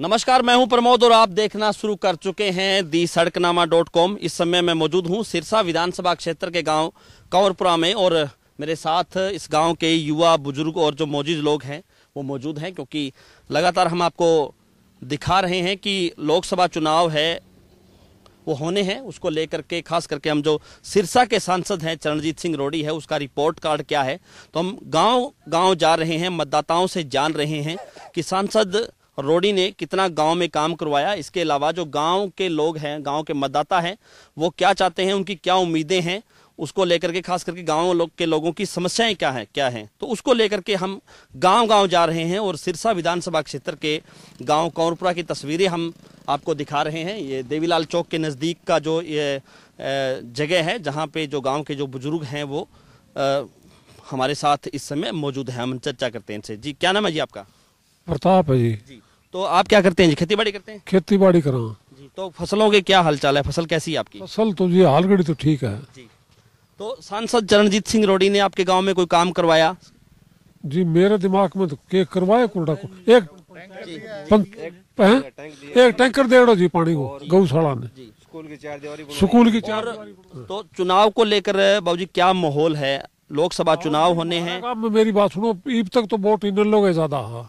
नमस्कार मैं हूं प्रमोद और आप देखना शुरू कर चुके हैं दी सड़कनामा डॉट कॉम इस समय मैं मौजूद हूं सिरसा विधानसभा क्षेत्र के गांव कंवरपुरा में और मेरे साथ इस गांव के युवा बुजुर्ग और जो मौजूद लोग हैं वो मौजूद हैं क्योंकि लगातार हम आपको दिखा रहे हैं कि लोकसभा चुनाव है वो होने हैं उसको लेकर के खास करके हम जो सिरसा के सांसद हैं चरणजीत सिंह रोडी है उसका रिपोर्ट कार्ड क्या है तो हम गांव गांव जा रहे हैं मतदाताओं से जान रहे हैं कि सांसद रोडी ने कितना गांव में काम करवाया इसके अलावा जो गांव के लोग हैं गांव के मतदाता हैं वो क्या चाहते हैं उनकी क्या उम्मीदें हैं उसको लेकर के खास करके गाँव लोग के लोगों की समस्याएं क्या हैं क्या हैं तो उसको लेकर के हम गांव गांव जा रहे हैं और सिरसा विधानसभा क्षेत्र के गांव कौरपुरा की तस्वीरें हम आपको दिखा रहे हैं ये देवीलाल चौक के नज़दीक का जो ये जगह है जहाँ पे जो गाँव के जो बुजुर्ग हैं वो आ, हमारे साथ इस समय मौजूद हैं हम चर्चा करते हैं इनसे जी क्या नाम है जी आपका प्रताप है जी, जी। तो आप क्या करते हैं जी खेती बाड़ी करते हैं खेती बाड़ी कर तो फसलों के क्या हालचाल है फसल कैसी है आपकी फसल तो जी हालगड़ी तो ठीक है जी तो सांसद चरणजीत सिंह रोडी ने आपके गाँव में कोई काम करवाया जी मेरे दिमाग में तो के करवाया को एक एक टैंकर दे दो जी पानी को गौशाला ने स्कूल की चार तो चुनाव को लेकर बाबूजी क्या माहौल है लोकसभा चुनाव होने हैं मेरी बात सुनो इब तक तो वोट इन लोग ज्यादा हाँ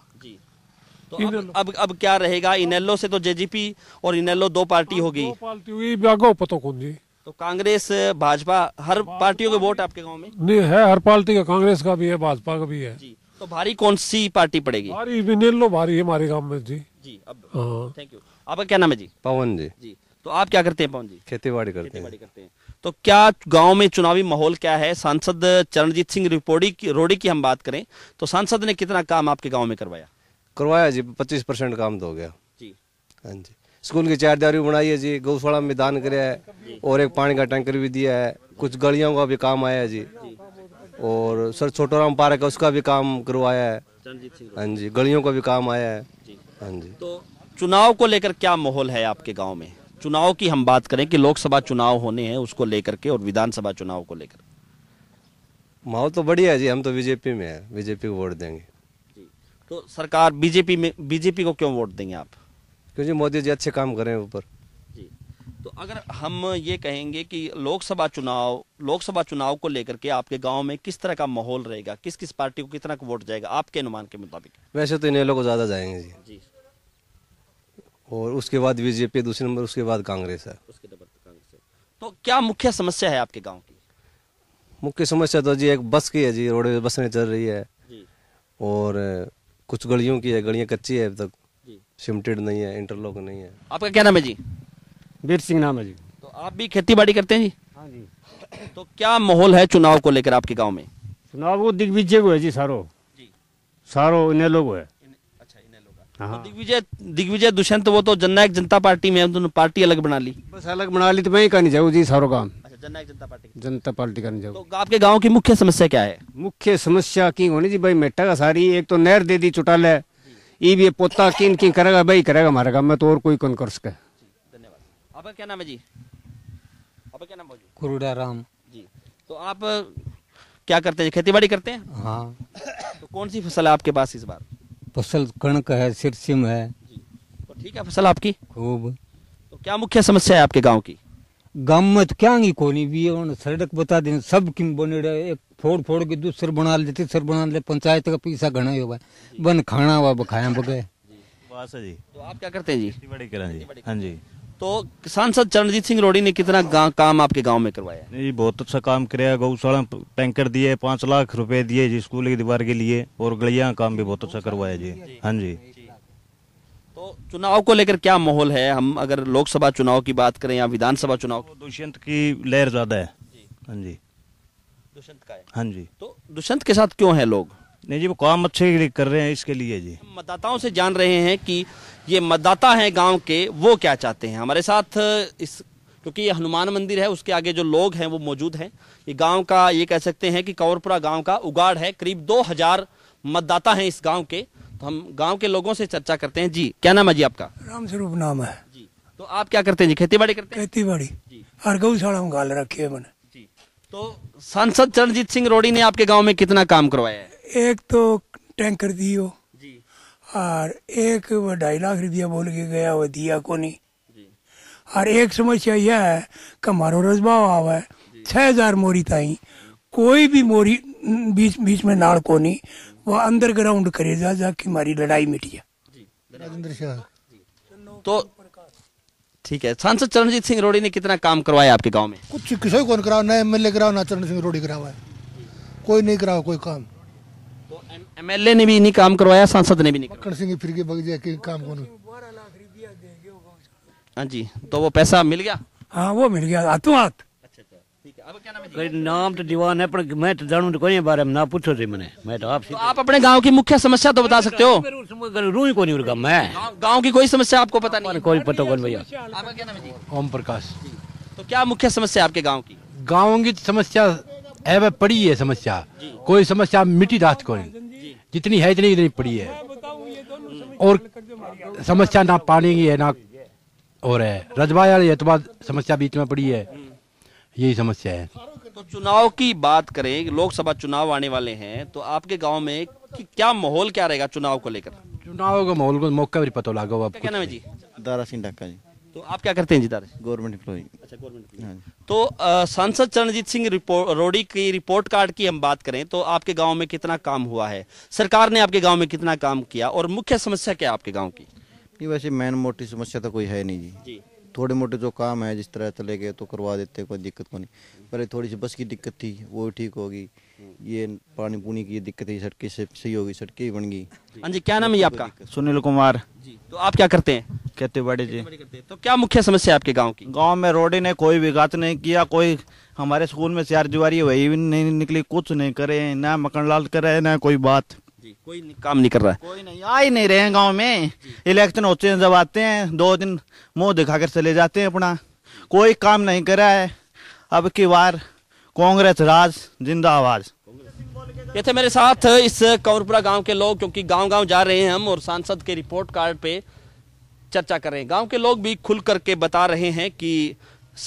तो अब, अब अब क्या रहेगा इनेलो से तो जेजीपी और इनेलो दो पार्टी होगी पार्टी तो कांग्रेस भाजपा हर पार्टियों के वोट आपके गाँव में नहीं है हर पार्टी का कांग्रेस का भी है भाजपा का भी है तो भारी कौन सी पार्टी पड़ेगी भारी भारी है हमारे गांव में जी जी अब थैंक हाँ। यू आपका क्या नाम है जी पवन जी जी तो आप क्या करते हैं पवन जी खेती बाड़ी करते हैं करते हैं तो क्या गांव में चुनावी माहौल क्या है सांसद चरणजीत सिंह रिपोर्टी रोडी की हम बात करें तो सांसद ने कितना काम आपके गांव में करवाया करवाया जी पच्चीस परसेंट काम तो हो गया हाँ जी स्कूल की चार बनाई है जी गौशाला में दान कराया है और एक पानी का टैंकर भी दिया है कुछ गलियों का भी काम आया है जी और सर छोटोराम पार्क है उसका भी काम करवाया है हाँ जी गलियों का भी काम आया है हाँ जी तो चुनाव को लेकर क्या माहौल है आपके गाँव में चुनाव की हम बात करें कि लोकसभा चुनाव होने हैं उसको लेकर के और विधानसभा चुनाव को लेकर माहौल तो बढ़िया है जी हम तो बीजेपी में है बीजेपी को वोट देंगे तो सरकार बीजेपी में बीजेपी को क्यों वोट देंगे आप क्योंकि मोदी जी अच्छे काम करें ऊपर जी तो अगर हम ये कहेंगे कि लोकसभा चुनाव लोकसभा चुनाव को लेकर के आपके गांव में किस तरह का माहौल रहेगा किस किस पार्टी को कितना वोट जाएगा आपके अनुमान के मुताबिक वैसे तो इन्हें लोग ज़्यादा जाएंगे जी जी और उसके बाद बीजेपी दूसरे नंबर उसके बाद कांग्रेस है उसके कांग्रेस है तो क्या मुख्य समस्या है आपके गाँव की मुख्य समस्या तो जी एक बस की है जी रोड बस नहीं चल रही है और कुछ गलियों की है गलियाँ कच्ची है अब तक सिमटेड नहीं है इंटरलॉक नहीं है आपका क्या नाम है जी वीर सिंह नाम है जी तो आप भी खेती बाड़ी करते हैं जी हाँ जी तो क्या माहौल है चुनाव को लेकर आपके गाँव में चुनाव वो दिग्विजय को है जी सारो जी सारो इन अच्छा, लोग है हाँ। तो दिग्विजय दिग्विजय दुष्यंत वो तो जननायक जनता पार्टी में पार्टी अलग बना ली बस अलग बना ली तो मैं ही कहानी जाऊँ जी सारो काम जनता पार्टी करने जाओ तो आपके गांव की मुख्य समस्या क्या है मुख्य समस्या की होनी जी भाई मेटा का सारी एक तो नहर दे दी चुटाल है ये भी पोता किन किन करेगा भाई करेगा हमारे गाँव में तो और कोई कौन कर सके धन्यवाद आपका क्या नाम है जी आपका क्या नाम है कुरुडा राम जी तो आप क्या करते हैं खेती बाड़ी करते हैं हाँ तो कौन सी फसल है आपके पास इस बार फसल कणक है सिरसिम है तो ठीक है फसल आपकी खूब तो क्या मुख्य समस्या है आपके गांव की ગામમાં તો क्या ઈ કોની બી सड़क बता दें सब किम बने रहे एक फोड़ फोड़ के दूसरे बना लेते सर बना ले पंचायत का पैसा घना ही होगा बन खाना हुआ बखाया बगे जी तो आप क्या करते हैं जी बड़ी करा जी हाँ जी तो सांसद चरणजीत सिंह रोड़ी ने कितना काम आपके गांव में करवाया जी बहुत अच्छा काम कराया गौशाला टैंकर दिए पांच लाख रुपए दिए जी स्कूल की दीवार के लिए और गलिया काम भी बहुत अच्छा करवाया जी हाँ जी तो चुनाव को लेकर क्या माहौल है हम अगर लोकसभा चुनाव की बात करें या विधानसभा चुनाव तो दुष्यंत की लहर ज्यादा है हाँ जी दुष्यंत का है हाँ जी तो दुष्यंत के साथ क्यों है लोग नहीं जी वो काम अच्छे कर रहे हैं इसके लिए जी मतदाताओं से जान रहे हैं कि ये मतदाता हैं गांव के वो क्या चाहते हैं हमारे साथ इस क्योंकि ये हनुमान मंदिर है उसके आगे जो लोग हैं वो मौजूद हैं ये गांव का ये कह सकते हैं कि कंवरपुरा गांव का उगाड़ है करीब 2000 मतदाता हैं इस गांव के तो हम गांव के लोगों से चर्चा करते हैं जी क्या नाम है जी आपका राम स्वरूप नाम है जी तो आप क्या करते हैं जी खेती बाड़ी करते हैं खेती बाड़ी हर गौशाला में गाल रखी है मैंने जी तो सांसद चरणजीत सिंह रोड़ी ने आपके गाँव में कितना काम करवाया है एक तो टैंकर दी हो और एक वो ढाई लाख रुपया बोल के गया वो दिया को नहीं और एक समस्या यह है कि हमारो रजबाव आवा है छह हजार मोरी ताई कोई भी मोरी बीच बीच में नाड़ कोनी वह अंडरग्राउंड जा जाके हमारी लड़ाई मिटिया राजेंद्र शाह तो ठीक है सांसद चरणजीत सिंह रोड़ी ने कितना काम करवाया आपके गांव में कुछ किसी को कराओ ना एमएलए कराओ ना चरण सिंह रोड़ी करावा कोई नहीं कराओ कोई काम तो एमएलए ने भी नहीं काम करवाया सांसद ने भी नहीं मक्खन सिंह फिर के बगजे के काम कौन हाँ जी तो वो पैसा मिल गया हाँ वो मिल गया हाथों हाथ કઈ નામ दीवान है पर मैं तो जानू तो कोई बारे में ना पूछो थे मैंने मैं तो आपसे तो आप अपने गांव की मुख्य समस्या तो बता सकते हो रू ही कोनी उर्गा मैं गांव की कोई समस्या आपको पता नहीं कोई पता कौन भैया ओम प्रकाश तो क्या मुख्य समस्या आपके गाँव की गाँव की समस्या है वह पड़ी है समस्या कोई समस्या मिट्टी दात को जितनी है इतनी इतनी पड़ी है और समस्या ना पानी की है ना और है रजवा समस्या बीच में पड़ी है यही समस्या है तो चुनाव की बात करें लोकसभा चुनाव आने वाले हैं तो आपके गांव में कि क्या माहौल क्या रहेगा चुनाव को लेकर चुनाव का माहौल मौका भी पता लगा आप क्या नाम है जी दारा सिंह ढाका जी तो आप क्या करते हैं जी दारा गवर्नमेंट एम्प्लॉई अच्छा गवर्नमेंट हाँ तो सांसद चरणजीत सिंह रोडी की रिपोर्ट कार्ड की हम बात करें तो आपके गाँव में कितना काम हुआ है सरकार ने आपके गाँव में कितना काम किया और मुख्य समस्या क्या है आपके गाँव की वैसे मैन मोटी समस्या तो कोई है नहीं जी जी थोड़े मोटे जो काम है जिस तरह चले गए तो करवा देते कोई दिक्कत को तो नहीं पहले थोड़ी सी बस की दिक्कत थी वो ठीक होगी हम्म। ये पानी पुनी की दिक्कत थी सड़के से सही होगी सड़कें ही बन गई हाँ जी क्या नाम है आपका सुनील कुमार जी तो आप क्या करते हैं खेती बाड़ी जी तो क्या मुख्य समस्या आपके गाँव की गाँव में रोडे ने कोई विकास नहीं किया कोई हमारे स्कूल में चार जुआरी वही नहीं निकली कुछ नहीं करे ना लाल करे ना कोई बात कोई नहीं, काम नहीं कर रहा है कोई नहीं आ ही नहीं रहे हैं गाँव में इलेक्शन होते हैं जब आते हैं दो दिन मुंह दिखा कर चले जाते हैं अपना कोई काम नहीं कर रहा है अब की बार कांग्रेस राज जिंदाबाद ये थे मेरे साथ इस कंवरपुरा गांव के लोग क्योंकि गांव गांव जा रहे हैं हम और सांसद के रिपोर्ट कार्ड पे चर्चा कर रहे हैं गांव के लोग भी खुल करके बता रहे हैं कि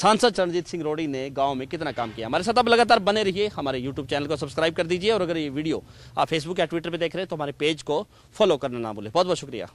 सांसद चरणजीत सिंह रोड़ी ने गांव में कितना काम किया हमारे साथ आप लगातार बने रहिए हमारे यूट्यूब चैनल को सब्सक्राइब कर दीजिए और अगर ये वीडियो आप फेसबुक या ट्विटर पर देख रहे हैं तो हमारे पेज को फॉलो करना ना भूलें बहुत बहुत शुक्रिया